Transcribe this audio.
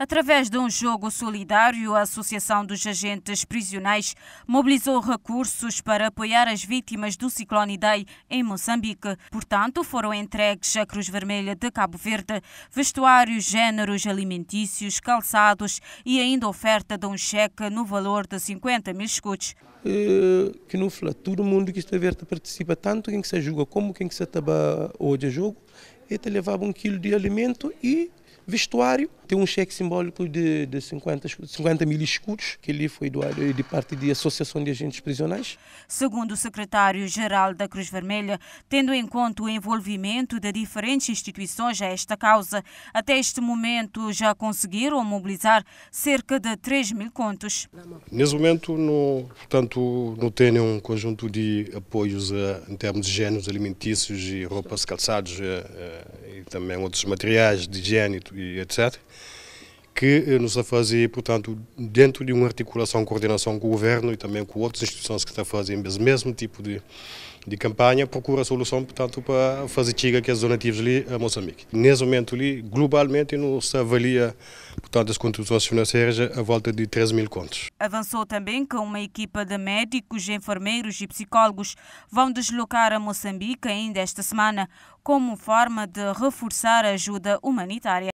Através de um jogo solidário, a Associação dos Agentes Prisionais mobilizou recursos para apoiar as vítimas do ciclone Idai em Moçambique. Portanto, foram entregues à Cruz Vermelha de Cabo Verde vestuários, géneros alimentícios, calçados e ainda oferta de um cheque no valor de 50 mil escudos. É, que no fala, todo mundo que está a ver participa, tanto quem que se joga como quem que se ataba hoje a jogo, te levava um quilo de alimento e Vestuário, tem um cheque simbólico de, de 50, 50 mil escudos, que lhe foi doado eh, de parte da Associação de Agentes Prisionais. Segundo o secretário-geral da Cruz Vermelha, tendo em conta o envolvimento de diferentes instituições a esta causa, até este momento já conseguiram mobilizar cerca de 3 mil contos. Nesse momento, portanto, não tem um conjunto de apoios eh, em termos de géneros alimentícios e roupas calçados eh, também outros materiais de higiene e etc que eh, nos a fazer, portanto, dentro de uma articulação, coordenação com o governo e também com outras instituições que estão a fazer o mesmo tipo de, de campanha, procura a solução, portanto, para fazer chegar que os donativos ali a Moçambique. Nesse momento ali, globalmente, não se avalia, portanto, as contribuições financeiras à volta de 13 mil contos. Avançou também que uma equipa de médicos, enfermeiros e psicólogos vão deslocar a Moçambique ainda esta semana, como forma de reforçar a ajuda humanitária.